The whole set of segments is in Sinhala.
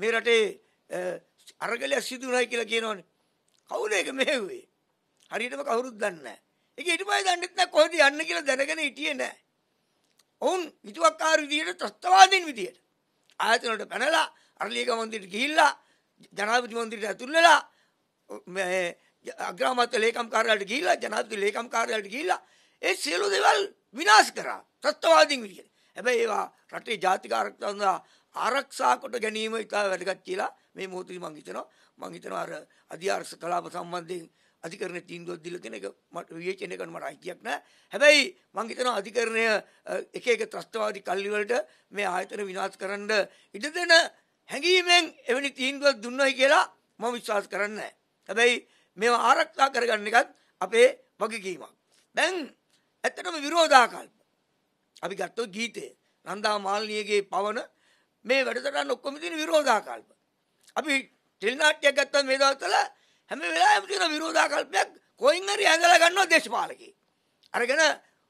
මේ රටේ අරගලයක් සිදු වුණයි කියලා කියනවනේ. කවුද ඒක මෙහෙව්වේ? හරියටම කවුරුත් දන්නේ නැහැ. ඒක ඊට පස්සේ දන්නෙත් නැහැ කොහෙද යන්න කියලා දැනගෙන හිටියේ නැහැ. ඔවුන් විතුක්කාර විදියට ත්‍ස්තවාදීන් විදියට ආයතන වලට පැනලා අරලියක මන්දිරට ගිහිල්ලා ජනාධිපති මන්දිරට ඇතුල් වෙලා මේ අග්‍රාමාත්‍ය ලේකම් කාර්යාලයට ගිහිල්ලා ජනාධිපති ලේකම් කාර්යාලයට ගිහිල්ලා ඒ සියලු දේවල් විනාශ කරා ත්‍ස්තවාදීන් විදියට. හැබැයි ඒවා රටේ ජාතික ආරක්ෂාව සඳහා ආරක්ෂා කොට ගැනීම ඉතා වැදගත් කියලා මේ මොහොතේ මම හිතනවා මම හිතනවා අර අධිආරක්ෂ කලාප සම්බන්ධයෙන් අධිකරණයේ තීන්දුවක් දීලා තියෙන එක මට විවේචනය කරන්න මට අයිතියක් නැහැ. හැබැයි මම හිතනවා අධිකරණය එක එක ත්‍රස්තවාදී කල්ලි වලට මේ ආයතන විනාශ කරන්න ඉඩ දෙන හැඟීමෙන් එවැනි තීන්දුවක් දුන්නොයි කියලා මම විශ්වාස කරන්නේ නැහැ. හැබැයි මේවා ආරක්ෂා කරගන්න එකත් අපේ වගකීමක්. දැන් ඇත්තටම විරෝධාකල්ප. අපි ගත්තොත් ගීතය. නන්දා මාලිනියගේ පවන මේ වැඩසටහන් ඔක්කොම තියෙන විරෝධාකල්ප. අපි ටෙලිනාට්‍යයක් ගත්තම මේ දවස්වල හැම වෙලාවෙම තියෙන විරෝධාකල්පයක් කොයින් හරි ඇඳලා ගන්නවා දේශපාලකේ. අරගෙන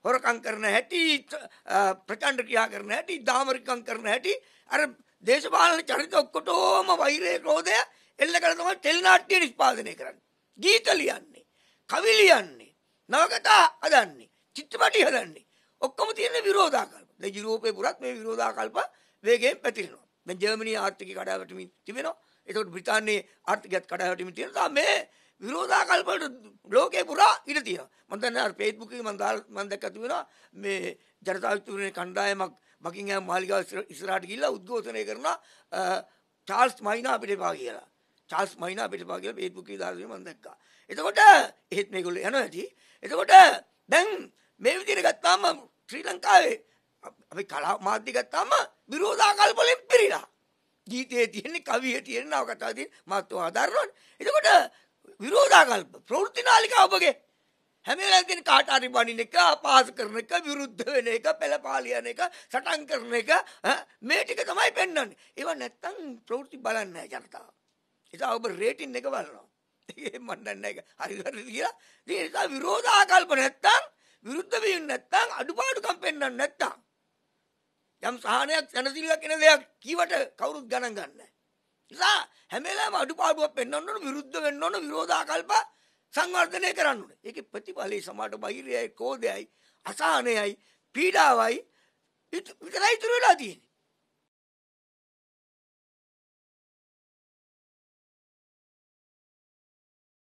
හොරකම් කරන හැටි ප්‍රචණ්ඩ ක්‍රියා කරන හැටි දාමරිකම් කරන හැටි අර දේශපාලන චරිත ඔක්කොටම වෛරය ක්‍රෝධය එල්ල කරලා තමයි ටෙලිනාට්‍ය නිෂ්පාදනය කරන්නේ. ගීත ලියන්නේ, කවි ලියන්නේ, නවකතා හදන්නේ, චිත්‍රපටි හදන්නේ. ඔක්කොම තියෙන විරෝධාකල්ප. දැන් යුරෝපේ පුරත් මේ විරෝධාකල්ප වේගයෙන් පැතිරෙනවා. දැන් ජර්මනි ආර්ථිකය කඩාවැටෙමින් තිබෙනවා. ඒකට බ්‍රිතාන්‍යයේ ආර්ථිකයත් කඩාවැටෙමින් තියෙන නිසා මේ විරෝධාකල්ප වලට ලෝකේ පුරා ඉඩ තියෙනවා. මම දැන් අර Facebook එකේ මම දාලා මම දැක්කා තිබෙනවා මේ ජනතා විද්‍යාලයේ කණ්ඩායමක් බකින්හෑම් මාලිගාව ඉස්සරහට ගිහිල්ලා උද්ඝෝෂණය කරනවා චාල්ස් මයිනා පිටපා කියලා. චාල්ස් මයිනා පිටපා කියලා Facebook එකේ දාලා මම දැක්කා. එතකොට එහෙත් මේගොල්ලෝ යනවා ඇති. එතකොට දැන් මේ විදිහට ගත්තාම ශ්‍රී ලංකාවේ අපි කලා මාධ්‍ය ගත්තාම විරෝධාකල්ප වලින් පිරීලා. ගීතේ තියෙන්නේ කවියේ තියෙන නව කතාව තියෙන මාතෘකාව ආදරනවනේ. එතකොට විරෝධාකල්ප ප්‍රවෘත්ති නාලිකාව ඔබගේ හැම වෙලාවෙම තියෙන කාට හරි බණින එක, අපහාස කරන එක, විරුද්ධ වෙන එක, පෙළපාලියන එක, සටන් කරන එක මේ ටික තමයි පෙන්වන්නේ. ඒව නැත්තම් ප්‍රවෘත්ති බලන්නේ නැහැ ජනතාව. ඒක ඔබ රේටින් එක බලනවා. ඒකෙන් මන් දන්නේ නැහැ. හරි හරි කියලා. ඒ නිසා විරෝධාකල්ප නැත්තම් විරුද්ධ වීම නැත්තම් අඩුපාඩුකම් පෙන්වන්න නැත්තම් යම් සහනයක් සැනසීමක් එන දෙයක් කීවට කවුරුත් ගණන් ගන්න. නිසා හැම වෙලාවෙම අඩුපාඩුවක් පෙන්වන්න ඕන විරුද්ධ වෙන්න ඕන විරෝධාකල්ප සංවර්ධනය කරන්න ඕන. ඒකේ ප්‍රතිඵලයේ සමාජ බහිරයයි කෝදයයි අසහනයයි පීඩාවයි විතරයි ඉතුරු වෙලා තියෙන්නේ.